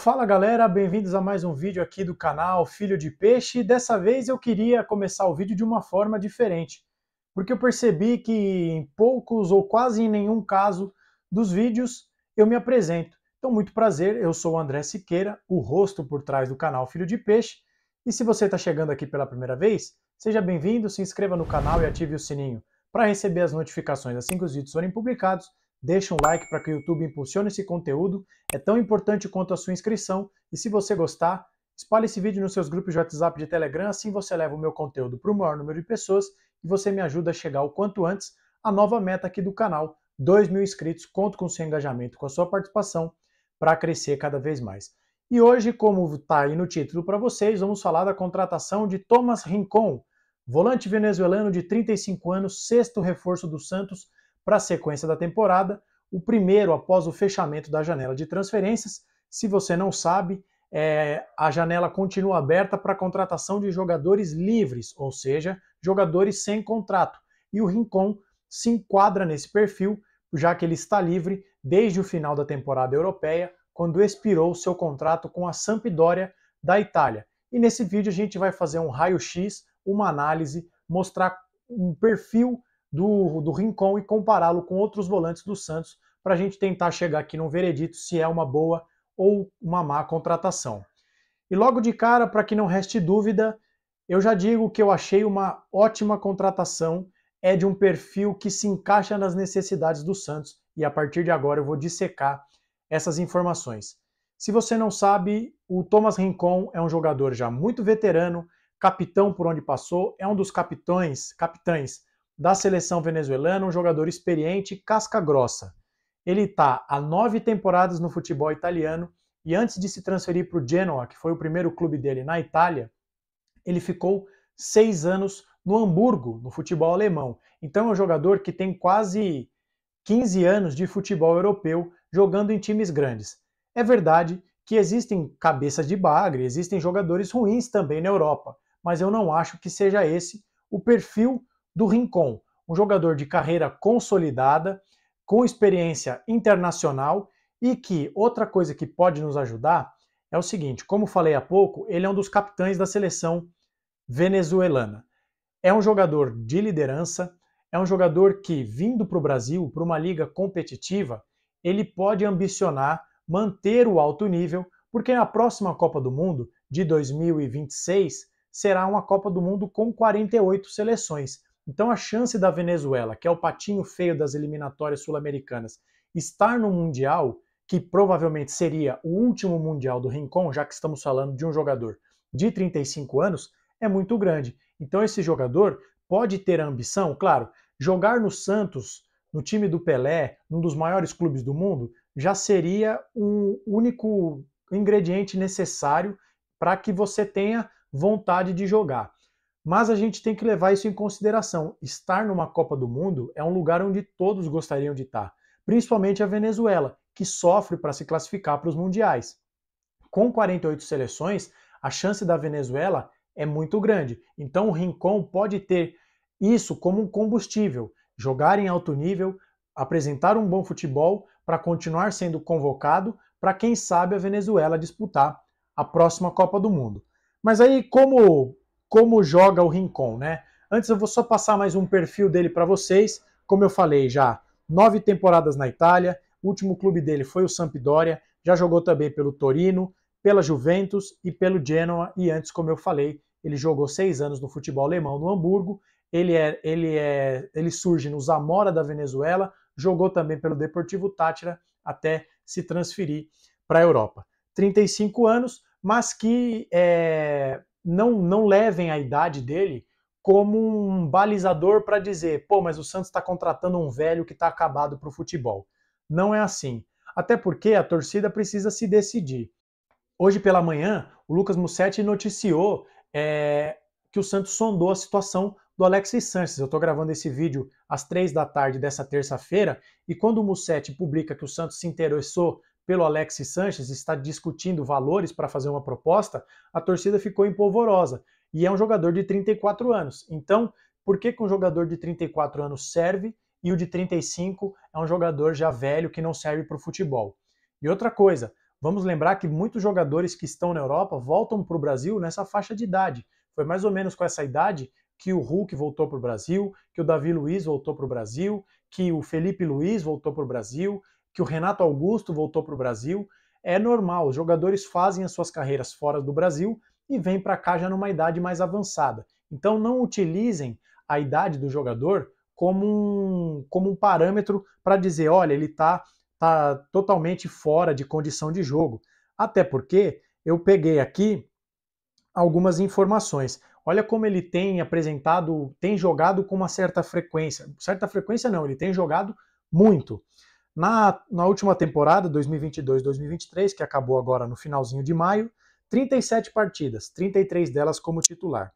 Fala galera, bem-vindos a mais um vídeo aqui do canal Filho de Peixe. Dessa vez eu queria começar o vídeo de uma forma diferente, porque eu percebi que em poucos ou quase em nenhum caso dos vídeos eu me apresento. Então, muito prazer, eu sou o André Siqueira, o rosto por trás do canal Filho de Peixe. E se você está chegando aqui pela primeira vez, seja bem-vindo, se inscreva no canal e ative o sininho para receber as notificações assim que os vídeos forem publicados Deixa um like para que o YouTube impulsione esse conteúdo, é tão importante quanto a sua inscrição, e se você gostar, espalhe esse vídeo nos seus grupos de WhatsApp e de Telegram, assim você leva o meu conteúdo para o maior número de pessoas e você me ajuda a chegar o quanto antes à nova meta aqui do canal, 2 mil inscritos, conto com seu engajamento, com a sua participação, para crescer cada vez mais. E hoje, como está aí no título para vocês, vamos falar da contratação de Thomas Rincon, volante venezuelano de 35 anos, sexto reforço do Santos, para a sequência da temporada, o primeiro após o fechamento da janela de transferências. Se você não sabe, é, a janela continua aberta para a contratação de jogadores livres, ou seja, jogadores sem contrato. E o Rincon se enquadra nesse perfil, já que ele está livre desde o final da temporada europeia, quando expirou seu contrato com a Sampdoria da Itália. E nesse vídeo a gente vai fazer um raio-x, uma análise, mostrar um perfil do, do Rincon e compará-lo com outros volantes do Santos para a gente tentar chegar aqui num veredito se é uma boa ou uma má contratação. E logo de cara, para que não reste dúvida, eu já digo que eu achei uma ótima contratação, é de um perfil que se encaixa nas necessidades do Santos e a partir de agora eu vou dissecar essas informações. Se você não sabe, o Thomas Rincon é um jogador já muito veterano, capitão por onde passou, é um dos capitões, capitães da seleção venezuelana, um jogador experiente, casca grossa. Ele está há nove temporadas no futebol italiano e antes de se transferir para o Genoa, que foi o primeiro clube dele na Itália, ele ficou seis anos no Hamburgo, no futebol alemão. Então é um jogador que tem quase 15 anos de futebol europeu jogando em times grandes. É verdade que existem cabeças de bagre, existem jogadores ruins também na Europa, mas eu não acho que seja esse o perfil do Rincon, um jogador de carreira consolidada, com experiência internacional e que outra coisa que pode nos ajudar é o seguinte: como falei há pouco, ele é um dos capitães da seleção venezuelana. É um jogador de liderança, é um jogador que, vindo para o Brasil, para uma liga competitiva, ele pode ambicionar manter o alto nível, porque a próxima Copa do Mundo, de 2026, será uma Copa do Mundo com 48 seleções. Então a chance da Venezuela, que é o patinho feio das eliminatórias sul-americanas, estar no Mundial, que provavelmente seria o último Mundial do Rincon, já que estamos falando de um jogador de 35 anos, é muito grande. Então esse jogador pode ter a ambição, claro, jogar no Santos, no time do Pelé, num dos maiores clubes do mundo, já seria o único ingrediente necessário para que você tenha vontade de jogar. Mas a gente tem que levar isso em consideração. Estar numa Copa do Mundo é um lugar onde todos gostariam de estar, principalmente a Venezuela, que sofre para se classificar para os mundiais. Com 48 seleções, a chance da Venezuela é muito grande. Então o Rincon pode ter isso como um combustível, jogar em alto nível, apresentar um bom futebol para continuar sendo convocado para quem sabe a Venezuela disputar a próxima Copa do Mundo. Mas aí, como como joga o Rincon, né? Antes eu vou só passar mais um perfil dele para vocês. Como eu falei já, nove temporadas na Itália, o último clube dele foi o Sampdoria, já jogou também pelo Torino, pela Juventus e pelo Genoa, e antes, como eu falei, ele jogou seis anos no futebol alemão no Hamburgo, ele, é, ele, é, ele surge no Zamora da Venezuela, jogou também pelo Deportivo Tátira até se transferir para a Europa. 35 anos, mas que é, não, não levem a idade dele como um balizador para dizer, pô, mas o Santos está contratando um velho que está acabado para o futebol. Não é assim. Até porque a torcida precisa se decidir. Hoje pela manhã, o Lucas Mussetti noticiou é, que o Santos sondou a situação do Alexis Sanches. Eu estou gravando esse vídeo às três da tarde dessa terça-feira e quando o Mussetti publica que o Santos se interessou pelo Alex Sanches está discutindo valores para fazer uma proposta, a torcida ficou empolvorosa. E é um jogador de 34 anos. Então, por que, que um jogador de 34 anos serve e o de 35 é um jogador já velho que não serve para o futebol? E outra coisa, vamos lembrar que muitos jogadores que estão na Europa voltam para o Brasil nessa faixa de idade. Foi mais ou menos com essa idade que o Hulk voltou para o Brasil, que o Davi Luiz voltou para o Brasil, que o Felipe Luiz voltou para o Brasil, que o Renato Augusto voltou para o Brasil. É normal, os jogadores fazem as suas carreiras fora do Brasil e vêm para cá já numa idade mais avançada. Então não utilizem a idade do jogador como um, como um parâmetro para dizer, olha, ele está tá totalmente fora de condição de jogo. Até porque eu peguei aqui algumas informações. Olha como ele tem apresentado, tem jogado com uma certa frequência. Certa frequência não, ele tem jogado muito. Na, na última temporada, 2022-2023, que acabou agora no finalzinho de maio, 37 partidas, 33 delas como titular.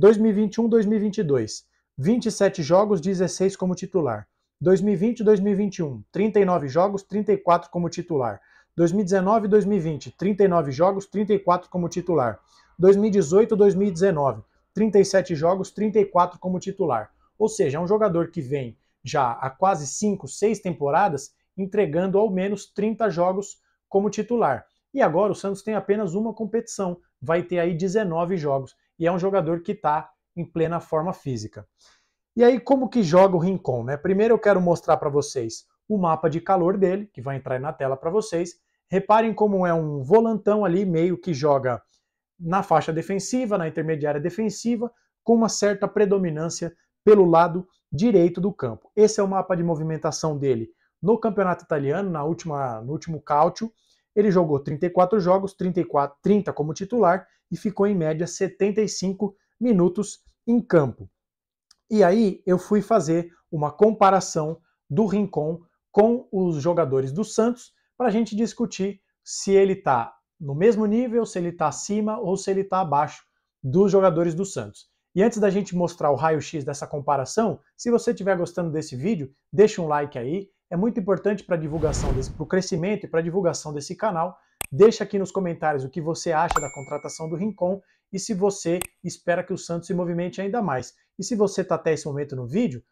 2021-2022, 27 jogos, 16 como titular. 2020-2021, 39 jogos, 34 como titular. 2019-2020, 39 jogos, 34 como titular. 2018-2019, 37 jogos, 34 como titular. Ou seja, é um jogador que vem já há quase 5, 6 temporadas entregando ao menos 30 jogos como titular. E agora o Santos tem apenas uma competição, vai ter aí 19 jogos, e é um jogador que está em plena forma física. E aí, como que joga o Rincon? Né? Primeiro eu quero mostrar para vocês o mapa de calor dele, que vai entrar na tela para vocês. Reparem como é um volantão ali, meio que joga na faixa defensiva, na intermediária defensiva, com uma certa predominância pelo lado direito do campo. Esse é o mapa de movimentação dele no campeonato italiano, na última, no último cálcio, ele jogou 34 jogos, 34, 30 como titular e ficou em média 75 minutos em campo. E aí eu fui fazer uma comparação do Rincon com os jogadores do Santos para a gente discutir se ele está no mesmo nível, se ele está acima ou se ele está abaixo dos jogadores do Santos. E antes da gente mostrar o raio-x dessa comparação, se você estiver gostando desse vídeo, deixa um like aí é muito importante para divulgação, para o crescimento e para a divulgação desse canal. Deixa aqui nos comentários o que você acha da contratação do Rincon e se você espera que o Santos se movimente ainda mais. E se você está até esse momento no vídeo,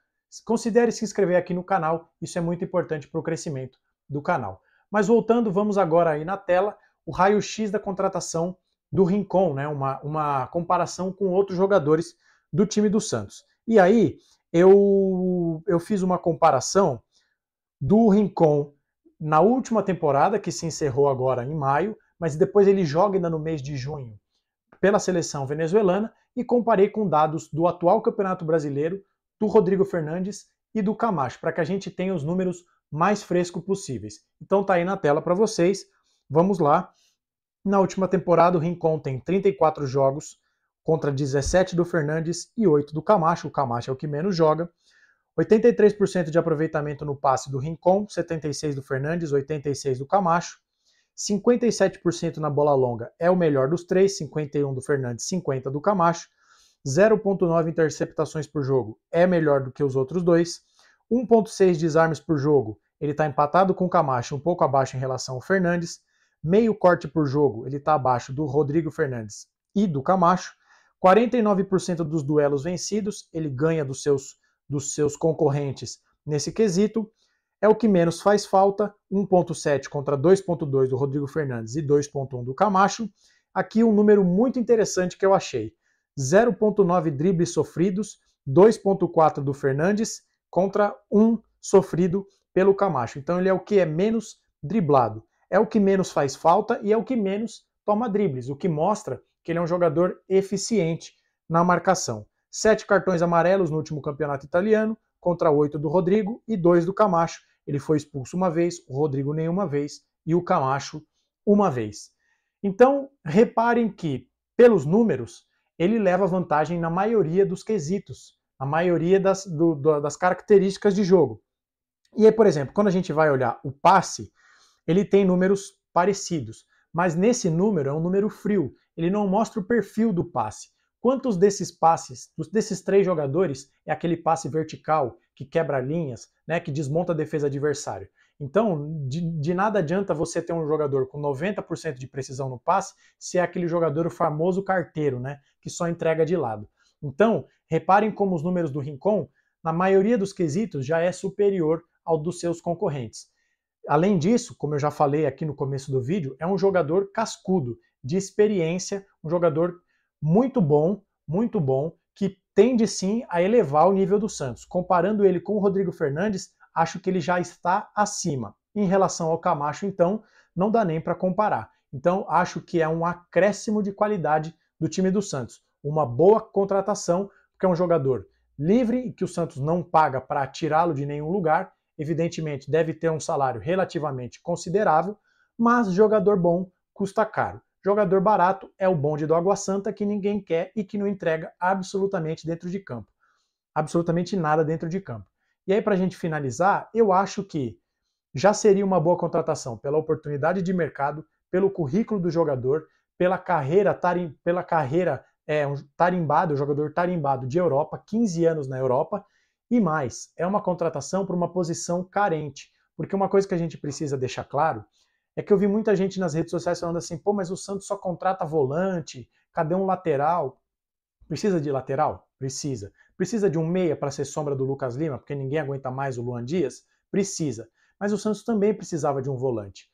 considere se inscrever aqui no canal, isso é muito importante para o crescimento do canal. Mas voltando, vamos agora aí na tela, o raio-x da contratação do Rincon, né? uma, uma comparação com outros jogadores do time do Santos. E aí, eu, eu fiz uma comparação do Rincon na última temporada, que se encerrou agora em maio, mas depois ele joga ainda no mês de junho pela seleção venezuelana e comparei com dados do atual Campeonato Brasileiro, do Rodrigo Fernandes e do Camacho, para que a gente tenha os números mais frescos possíveis. Então tá aí na tela para vocês. Vamos lá. Na última temporada, o Rincon tem 34 jogos contra 17 do Fernandes e 8 do Camacho. O Camacho é o que menos joga. 83% de aproveitamento no passe do Rincon, 76% do Fernandes, 86% do Camacho. 57% na bola longa é o melhor dos três, 51% do Fernandes, 50% do Camacho. 0,9 interceptações por jogo é melhor do que os outros dois. 1,6 desarmes por jogo, ele está empatado com o Camacho, um pouco abaixo em relação ao Fernandes. Meio corte por jogo, ele está abaixo do Rodrigo Fernandes e do Camacho. 49% dos duelos vencidos, ele ganha dos seus dos seus concorrentes nesse quesito. É o que menos faz falta, 1.7 contra 2.2 do Rodrigo Fernandes e 2.1 do Camacho. Aqui um número muito interessante que eu achei. 0.9 dribles sofridos, 2.4 do Fernandes contra 1 sofrido pelo Camacho. Então ele é o que é menos driblado. É o que menos faz falta e é o que menos toma dribles, o que mostra que ele é um jogador eficiente na marcação sete cartões amarelos no último campeonato italiano, contra oito do Rodrigo e dois do Camacho. Ele foi expulso uma vez, o Rodrigo nenhuma vez e o Camacho uma vez. Então, reparem que, pelos números, ele leva vantagem na maioria dos quesitos, na maioria das, do, das características de jogo. E aí, por exemplo, quando a gente vai olhar o passe, ele tem números parecidos, mas nesse número é um número frio, ele não mostra o perfil do passe. Quantos desses passes, desses três jogadores, é aquele passe vertical que quebra linhas, né, que desmonta a defesa adversária? Então, de, de, nada adianta você ter um jogador com 90% de precisão no passe se é aquele jogador o famoso carteiro, né, que só entrega de lado. Então, reparem como os números do Rincon, na maioria dos quesitos, já é superior ao dos seus concorrentes. Além disso, como eu já falei aqui no começo do vídeo, é um jogador cascudo, de experiência, um jogador muito bom, muito bom, que tende sim a elevar o nível do Santos. Comparando ele com o Rodrigo Fernandes, acho que ele já está acima. Em relação ao Camacho, então, não dá nem para comparar. Então, acho que é um acréscimo de qualidade do time do Santos. Uma boa contratação, porque é um jogador livre e que o Santos não paga para tirá-lo de nenhum lugar. Evidentemente, deve ter um salário relativamente considerável, mas jogador bom custa caro. Jogador barato é o bonde do Água Santa que ninguém quer e que não entrega absolutamente dentro de campo. Absolutamente nada dentro de campo. E aí, para a gente finalizar, eu acho que já seria uma boa contratação pela oportunidade de mercado, pelo currículo do jogador, pela carreira, tarim, pela carreira é, um tarimbado, jogador tarimbado de Europa, 15 anos na Europa, e mais, é uma contratação para uma posição carente. Porque uma coisa que a gente precisa deixar claro é que eu vi muita gente nas redes sociais falando assim, pô, mas o Santos só contrata volante, cadê um lateral? Precisa de lateral? Precisa. Precisa de um meia para ser sombra do Lucas Lima, porque ninguém aguenta mais o Luan Dias? Precisa. Mas o Santos também precisava de um volante.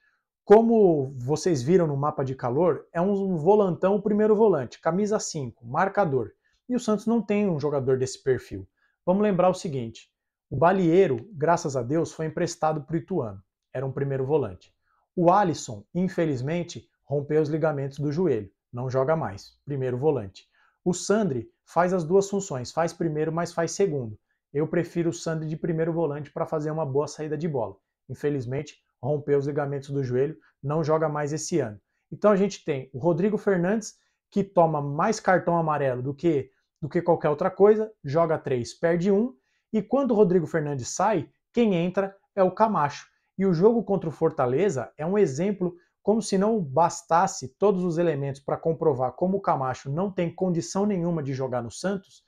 Como vocês viram no mapa de calor, é um volantão o primeiro volante, camisa 5, marcador. E o Santos não tem um jogador desse perfil. Vamos lembrar o seguinte: o Balieiro, graças a Deus, foi emprestado para o Ituano. Era um primeiro volante. O Alisson, infelizmente, rompeu os ligamentos do joelho, não joga mais, primeiro volante. O Sandri faz as duas funções, faz primeiro, mas faz segundo. Eu prefiro o Sandri de primeiro volante para fazer uma boa saída de bola. Infelizmente, rompeu os ligamentos do joelho, não joga mais esse ano. Então a gente tem o Rodrigo Fernandes, que toma mais cartão amarelo do que, do que qualquer outra coisa, joga três, perde um. E quando o Rodrigo Fernandes sai, quem entra é o Camacho, e o jogo contra o Fortaleza é um exemplo, como se não bastasse todos os elementos para comprovar como o Camacho não tem condição nenhuma de jogar no Santos.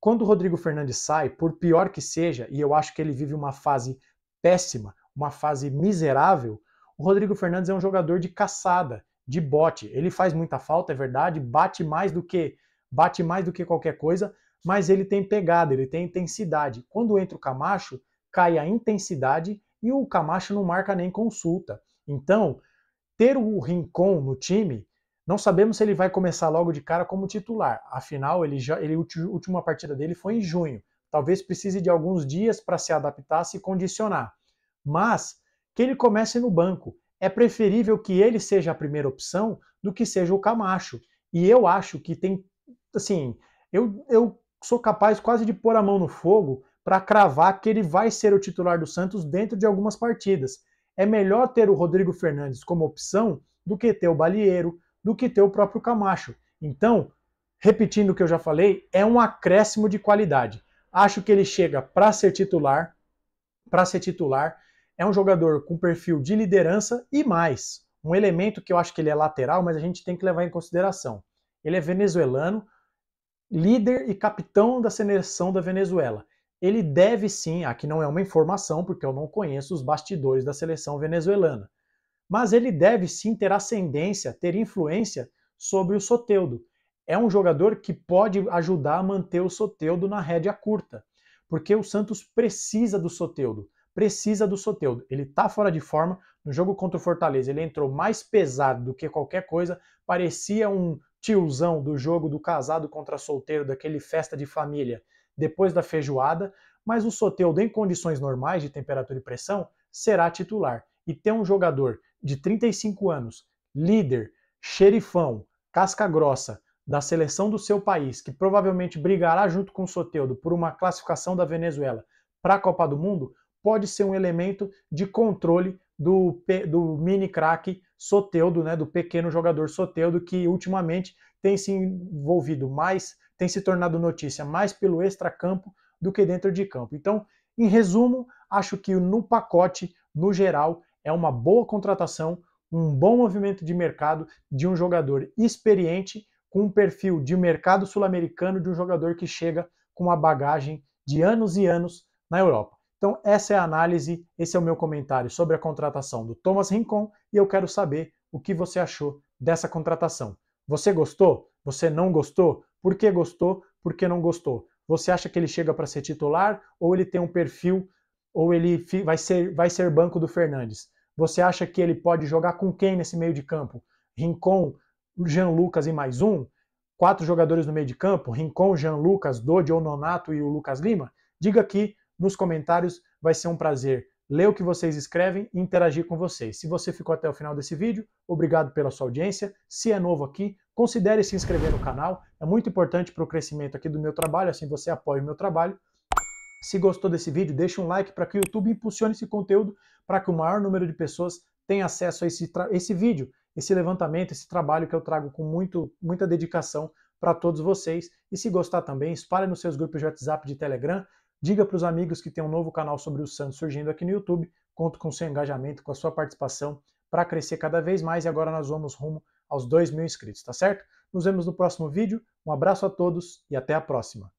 Quando o Rodrigo Fernandes sai, por pior que seja, e eu acho que ele vive uma fase péssima, uma fase miserável, o Rodrigo Fernandes é um jogador de caçada, de bote. Ele faz muita falta, é verdade, bate mais do que bate mais do que qualquer coisa, mas ele tem pegada, ele tem intensidade. Quando entra o Camacho, cai a intensidade e o Camacho não marca nem consulta. Então, ter o Rincon no time, não sabemos se ele vai começar logo de cara como titular. Afinal, ele já ele última partida dele foi em junho. Talvez precise de alguns dias para se adaptar, se condicionar. Mas que ele comece no banco. É preferível que ele seja a primeira opção do que seja o Camacho. E eu acho que tem assim, eu, eu sou capaz quase de pôr a mão no fogo para cravar que ele vai ser o titular do Santos dentro de algumas partidas. É melhor ter o Rodrigo Fernandes como opção do que ter o Balieiro, do que ter o próprio Camacho. Então, repetindo o que eu já falei, é um acréscimo de qualidade. Acho que ele chega para ser titular, para ser titular, é um jogador com perfil de liderança e mais, um elemento que eu acho que ele é lateral, mas a gente tem que levar em consideração. Ele é venezuelano, líder e capitão da seleção da Venezuela ele deve sim, aqui não é uma informação, porque eu não conheço os bastidores da seleção venezuelana, mas ele deve sim ter ascendência, ter influência sobre o Soteudo. É um jogador que pode ajudar a manter o Soteudo na rédea curta, porque o Santos precisa do Soteudo, precisa do Soteudo. Ele está fora de forma, no jogo contra o Fortaleza ele entrou mais pesado do que qualquer coisa, parecia um tiozão do jogo do casado contra solteiro, daquele festa de família depois da feijoada, mas o Soteudo, em condições normais de temperatura e pressão, será titular. E ter um jogador de 35 anos, líder, xerifão, casca grossa, da seleção do seu país, que provavelmente brigará junto com o Soteudo por uma classificação da Venezuela para a Copa do Mundo, pode ser um elemento de controle do, do mini craque Soteudo, né, do pequeno jogador Soteudo, que ultimamente tem se envolvido mais tem se tornado notícia mais pelo extracampo do que dentro de campo. Então, em resumo, acho que no pacote, no geral, é uma boa contratação, um bom movimento de mercado de um jogador experiente com um perfil de mercado sul-americano de um jogador que chega com uma bagagem de anos e anos na Europa. Então, essa é a análise, esse é o meu comentário sobre a contratação do Thomas Rincon e eu quero saber o que você achou dessa contratação. Você gostou? Você não gostou? Por que gostou? Por que não gostou? Você acha que ele chega para ser titular ou ele tem um perfil ou ele vai ser, vai ser banco do Fernandes? Você acha que ele pode jogar com quem nesse meio de campo? Rincon, Jean Lucas e mais um? Quatro jogadores no meio de campo? Rincon, Jean Lucas, Dodi ou Nonato e o Lucas Lima? Diga aqui nos comentários, vai ser um prazer ler o que vocês escrevem e interagir com vocês. Se você ficou até o final desse vídeo, obrigado pela sua audiência. Se é novo aqui, Considere se inscrever no canal, é muito importante para o crescimento aqui do meu trabalho, assim você apoia o meu trabalho. Se gostou desse vídeo, deixa um like para que o YouTube impulsione esse conteúdo para que o maior número de pessoas tenha acesso a esse, esse vídeo, esse levantamento, esse trabalho que eu trago com muito, muita dedicação para todos vocês. E se gostar também, espalhe nos seus grupos de WhatsApp de Telegram, diga para os amigos que tem um novo canal sobre o Santos surgindo aqui no YouTube. Conto com seu engajamento, com a sua participação para crescer cada vez mais e agora nós vamos rumo aos 2 mil inscritos, tá certo? Nos vemos no próximo vídeo, um abraço a todos e até a próxima!